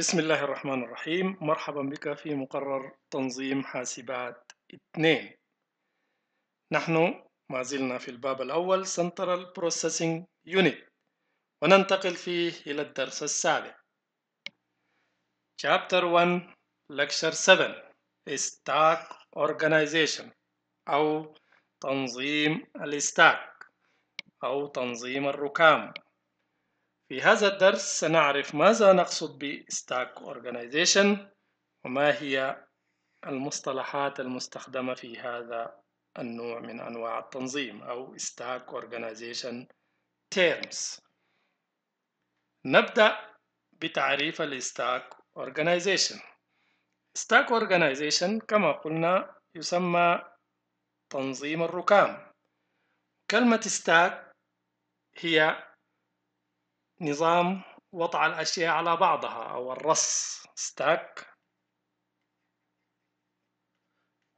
بسم الله الرحمن الرحيم مرحبا بك في مقرر تنظيم حاسبات 2 نحن ما زلنا في الباب الأول Central Processing Unit وننتقل فيه إلى الدرس السابع Chapter 1 Lecture 7 Stack Organization أو تنظيم الستاك أو تنظيم الركام في هذا الدرس سنعرف ماذا نقصد بـ Stack Organization وما هي المصطلحات المستخدمة في هذا النوع من أنواع التنظيم أو Stack Organization Terms نبدأ بتعريف الستاك Organization Stack Organization كما قلنا يسمى تنظيم الركام كلمة Stack هي نظام وضع الأشياء على بعضها أو الرص ستاك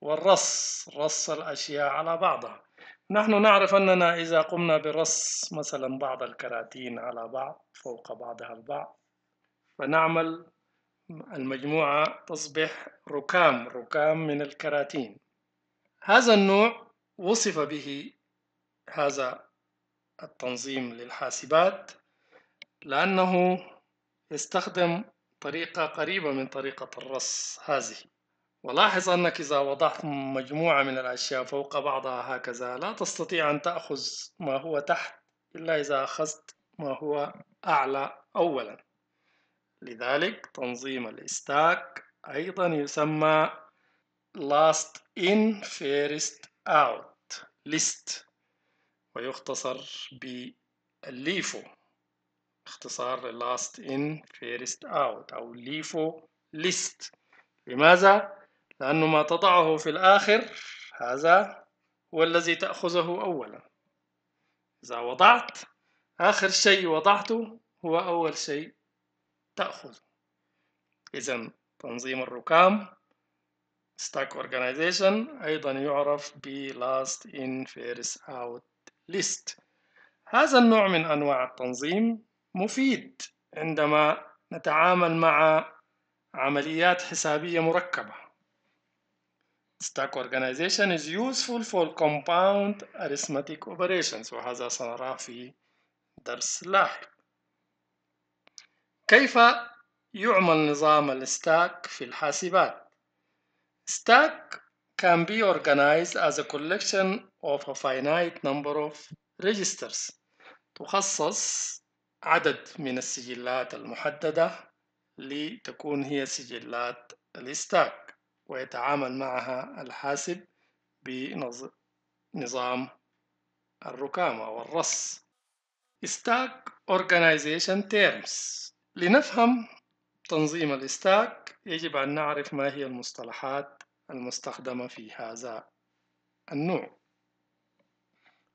والرص رص الأشياء على بعضها نحن نعرف أننا إذا قمنا برص مثلا بعض الكراتين على بعض فوق بعضها البعض فنعمل المجموعة تصبح ركام ركام من الكراتين هذا النوع وصف به هذا التنظيم للحاسبات لأنه يستخدم طريقة قريبة من طريقة الرص هذه ولاحظ أنك إذا وضعت مجموعة من الأشياء فوق بعضها هكذا لا تستطيع أن تأخذ ما هو تحت إلا إذا أخذت ما هو أعلى أولا لذلك تنظيم الاستاك أيضا يسمى last in first out list ويختصر بالليفو اختصار last in first out أو ليفو list لماذا؟ لأن ما تضعه في الآخر هذا هو الذي تأخذه أولا إذا وضعت آخر شيء وضعته هو أول شيء تأخذ إذا تنظيم الركام stack organization أيضا يعرف ب last in first out list هذا النوع من أنواع التنظيم مفيد عندما نتعامل مع عمليات حسابية مركبة Stack organization is useful for compound arithmetic operations وهذا سنراه في درس لاحق كيف يعمل نظام الستاك في الحاسبات stack can be organized as a collection of a finite number of registers تخصص عدد من السجلات المحددة لتكون هي سجلات الاستاك ويتعامل معها الحاسب بنظام الركامة والرص Stack Organization Terms لنفهم تنظيم الاستاك يجب أن نعرف ما هي المصطلحات المستخدمة في هذا النوع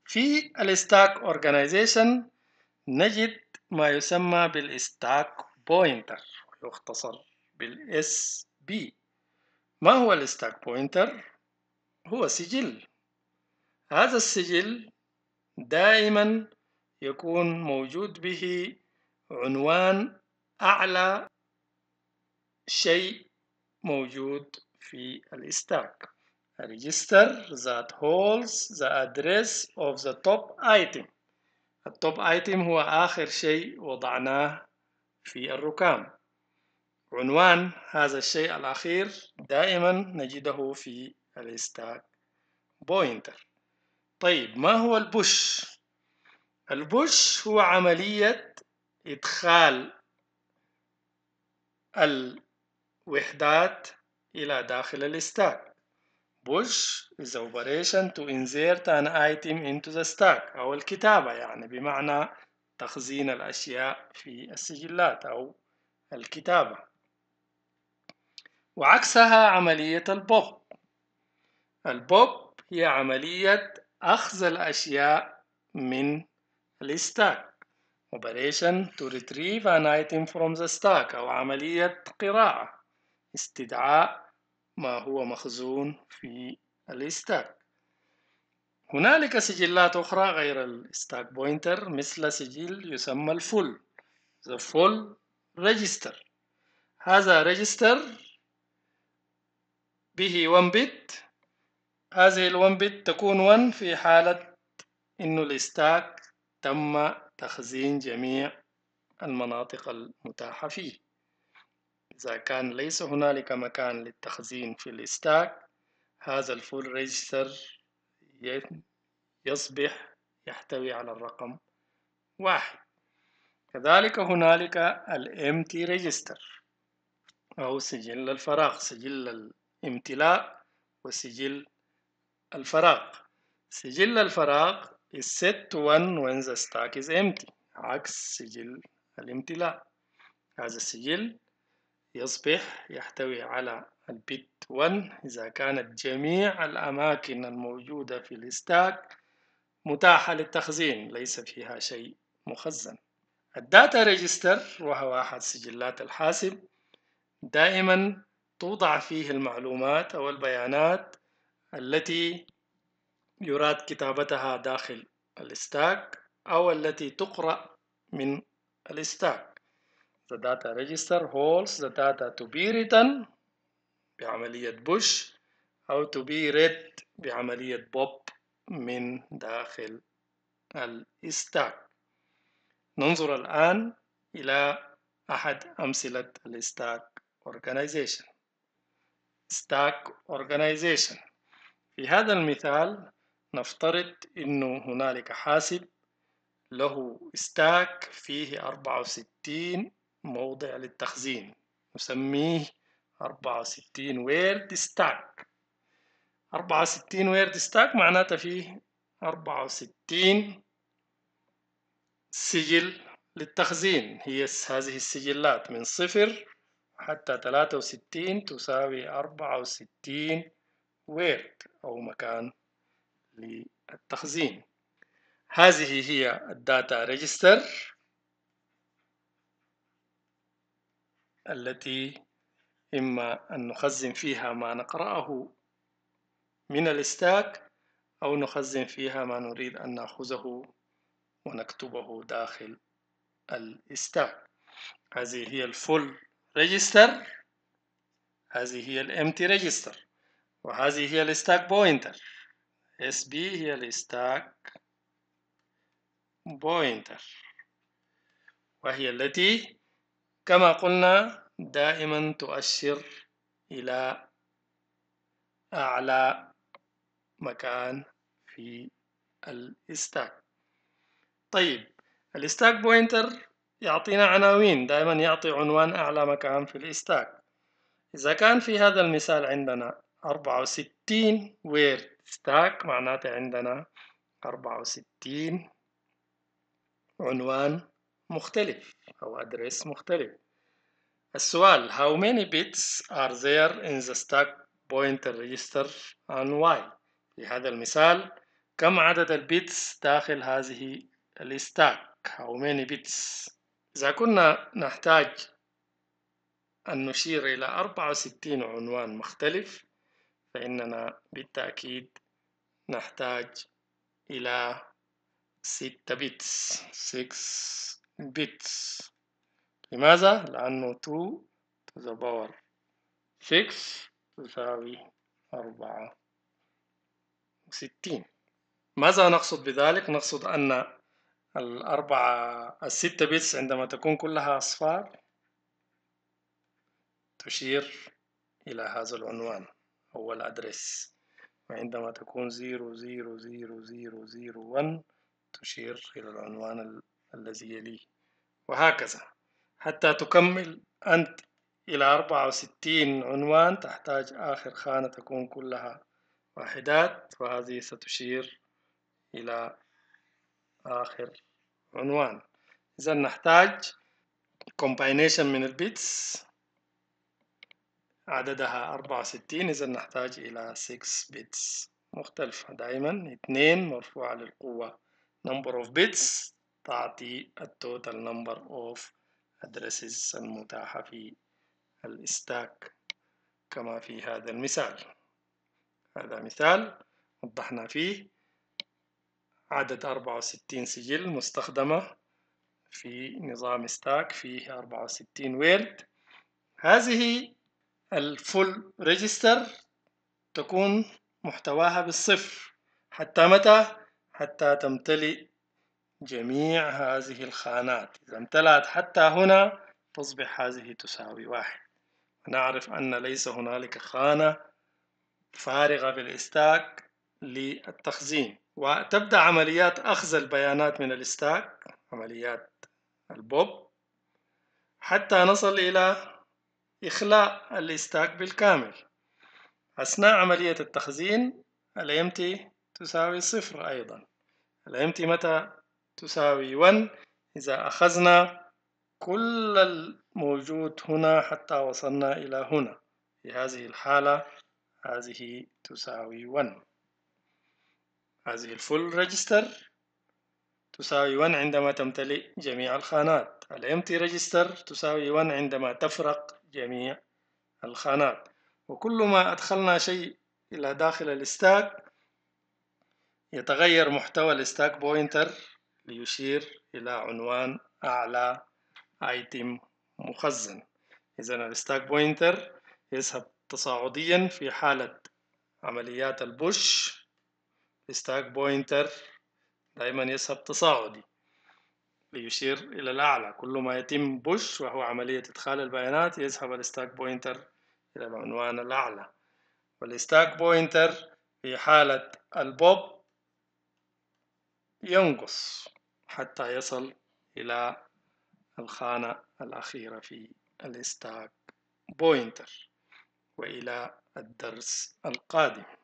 في الاستاك Organization نجد ما يسمى بالستاك بوينتر يختصر بالاس بي ما هو الستاك بوينتر هو سجل هذا السجل دائما يكون موجود به عنوان أعلى شيء موجود في الستاك register that holds the address of the top item التوب ايتم هو آخر شيء وضعناه في الركام عنوان هذا الشيء الأخير دائما نجده في الستاك بوينتر طيب ما هو البوش البوش هو عملية إدخال الوحدات إلى داخل الستاك push is the operation to insert an item into the stack أو الكتابة يعني بمعنى تخزين الأشياء في السجلات أو الكتابة وعكسها عملية البوب البوب هي عملية أخذ الأشياء من الستاك operation to retrieve an item from the stack أو عملية قراءة استدعاء ما هو مخزون في الستاك هنالك سجلات أخرى غير الستاك بوينتر مثل سجل يسمى الفول the full register هذا ريجستر به 1 بت هذه ال1 بت تكون 1 في حالة إنه الستاك تم تخزين جميع المناطق المتاحة فيه إذا كان ليس هنالك مكان للتخزين في الستاك هذا الفول ريجستر يصبح يحتوي على الرقم واحد كذلك هنالك الامتي ريجستر أو سجل الفراغ سجل الامتلاء وسجل الفراغ سجل الفراغ is set to one when the stack is empty عكس سجل الامتلاء هذا السجل يصبح يحتوي على البيت 1 إذا كانت جميع الأماكن الموجودة في الستاك متاحة للتخزين ليس فيها شيء مخزن الداتا ريجستر وهو أحد سجلات الحاسب دائما توضع فيه المعلومات أو البيانات التي يراد كتابتها داخل الستاك أو التي تقرأ من الستاك The data register holds the data to be written بعملية push أو to be read بعملية pop من داخل الستاك ننظر الآن إلى أحد أمثلة الستاك organization stack organization في هذا المثال نفترض أنه هنالك حاسب له stack فيه 64 موضع للتخزين نسميه 64 ويرد ستاك 64 ويرد ستاك معناته فيه 64 سجل للتخزين هي هذه السجلات من صفر حتى 63 تساوي 64 ويرد أو مكان للتخزين هذه هي الداتا ريجستر التي إما أن نخزن فيها ما نقرأه من الاستاك أو نخزن فيها ما نريد أن نأخذه ونكتبه داخل الاستاك هذه هي الفول ريجستر هذه هي الامتي ريجستر وهذه هي الاستاك بوينتر اس بي هي الاستاك بوينتر وهي التي كما قلنا دائما تؤشر إلى أعلى مكان في الستاك طيب الستاك بوينتر يعطينا عناوين دائما يعطي عنوان أعلى مكان في الستاك إذا كان في هذا المثال عندنا 64 وير ستاك معناته عندنا 64 عنوان مختلف أو address مختلف السؤال how many bits are there in the stack pointer register and why في هذا المثال كم عدد البيتس داخل هذه الستاك how many bits إذا كنا نحتاج أن نشير إلى 64 عنوان مختلف فإننا بالتأكيد نحتاج إلى 6 بيتس 6 بيتس لماذا؟ لأنه 2 to the power 6 تساوي 64 ماذا نقصد بذلك؟ نقصد أن الأربعة الستة بيتس عندما تكون كلها أصفار تشير إلى هذا العنوان هو الأدرس وعندما تكون زيرو تشير إلى العنوان الذي يليه وهكذا حتى تكمل أنت إلى 64 عنوان تحتاج آخر خانة تكون كلها واحدات وهذه ستشير إلى آخر عنوان إذا نحتاج combination من البيتس عددها 64 إذا نحتاج إلى 6 بيتس مختلفة دائما 2 مرفوعة للقوة number of bits تعطي التوتال نمبر اوف addresses المتاحة في الستاك كما في هذا المثال هذا مثال وضحنا فيه عدد 64 سجل مستخدمة في نظام ستاك فيه 64 ويلد هذه الفول ريجستر تكون محتواها بالصفر حتى متى؟ حتى تمتلئ جميع هذه الخانات إذا امتلأت حتى هنا تصبح هذه تساوي واحد نعرف أن ليس هنالك خانة فارغة في للتخزين وتبدأ عمليات أخذ البيانات من الاستاك عمليات البوب حتى نصل إلى إخلاء الاستاك بالكامل أثناء عملية التخزين الامتي تساوي صفر أيضا الامتي متى تساوي 1 إذا أخذنا كل الموجود هنا حتى وصلنا إلى هنا في هذه الحالة هذه تساوي 1 هذه الفول ريجستر تساوي 1 عندما تمتلئ جميع الخانات الامتي ريجستر تساوي 1 عندما تفرق جميع الخانات وكل ما أدخلنا شيء إلى داخل الستاك يتغير محتوى الستاك بوينتر ليشير إلى عنوان أعلى ايتم مخزن إذا الستاك بوينتر يذهب تصاعديا في حالة عمليات البوش الستاك بوينتر دائما يذهب تصاعدي ليشير إلى الأعلى كل ما يتم بوش وهو عملية إدخال البيانات يذهب الستاك بوينتر إلى العنوان الأعلى والستاك بوينتر في حالة البوب ينقص حتى يصل إلى الخانة الأخيرة في الستاك بوينتر وإلى الدرس القادم